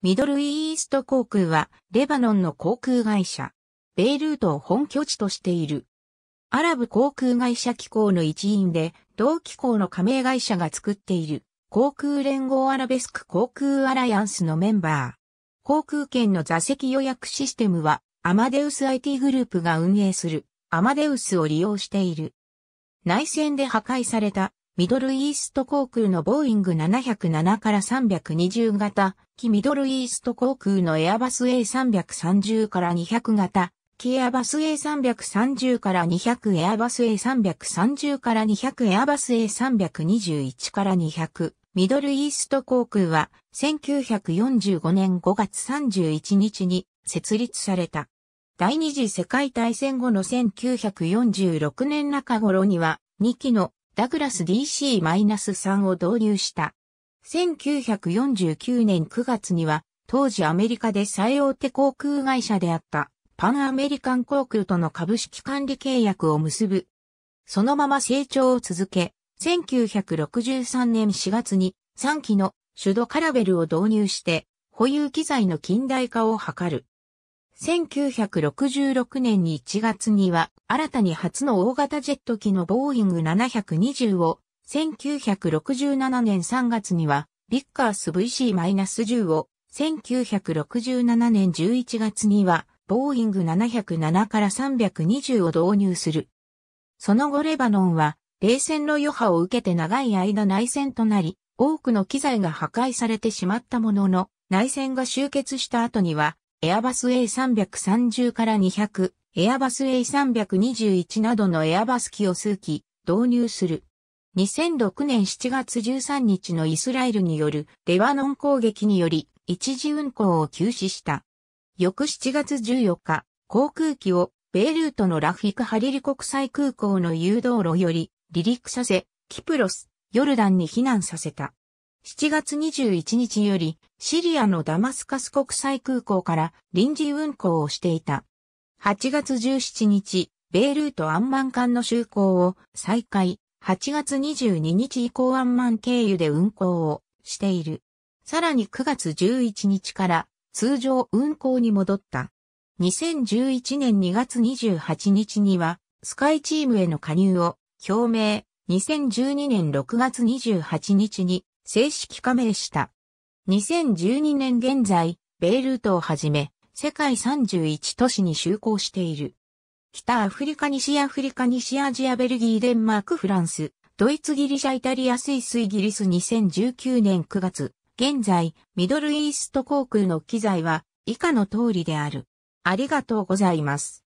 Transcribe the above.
ミドルイースト航空は、レバノンの航空会社。ベイルートを本拠地としている。アラブ航空会社機構の一員で、同機構の加盟会社が作っている、航空連合アラベスク航空アライアンスのメンバー。航空券の座席予約システムは、アマデウス IT グループが運営する、アマデウスを利用している。内戦で破壊されたミドルイースト航空のボーイング707から320型、機ミドルイースト航空のエアバス A330 から200型、機エアバス A330 から200エアバス A330 から200エアバス A321 から200。ミドルイースト航空は1945年5月31日に設立された。第二次世界大戦後の1946年中頃には2機のダグラス DC-3 を導入した。1949年9月には、当時アメリカで最大手航空会社であったパンアメリカン航空との株式管理契約を結ぶ。そのまま成長を続け、1963年4月に3機の手動カラベルを導入して保有機材の近代化を図る。1966年に1月には、新たに初の大型ジェット機のボーイング720を、1967年3月には、ビッカース VC-10 を、1967年11月には、ボーイング707から320を導入する。その後レバノンは、冷戦の余波を受けて長い間内戦となり、多くの機材が破壊されてしまったものの、内戦が終結した後には、エアバス A330 から200、エアバス A321 などのエアバス機を数機導入する。2006年7月13日のイスラエルによるレバノン攻撃により一時運行を休止した。翌7月14日、航空機をベイルートのラフィク・ハリリ国際空港の誘導路より離陸させ、キプロス、ヨルダンに避難させた。7月21日よりシリアのダマスカス国際空港から臨時運航をしていた。8月17日、ベイルートアンマン間の就航を再開、8月22日以降アンマン経由で運航をしている。さらに9月11日から通常運航に戻った。2011年2月28日にはスカイチームへの加入を表明、2012年6月28日に正式加盟した。2012年現在、ベイルートをはじめ、世界31都市に就航している。北アフリカ、西アフリカ、西アジア、ベルギー、デンマーク、フランス、ドイツ、ギリシャ、イタリア、スイス、イギリス2019年9月。現在、ミドルイースト航空の機材は以下の通りである。ありがとうございます。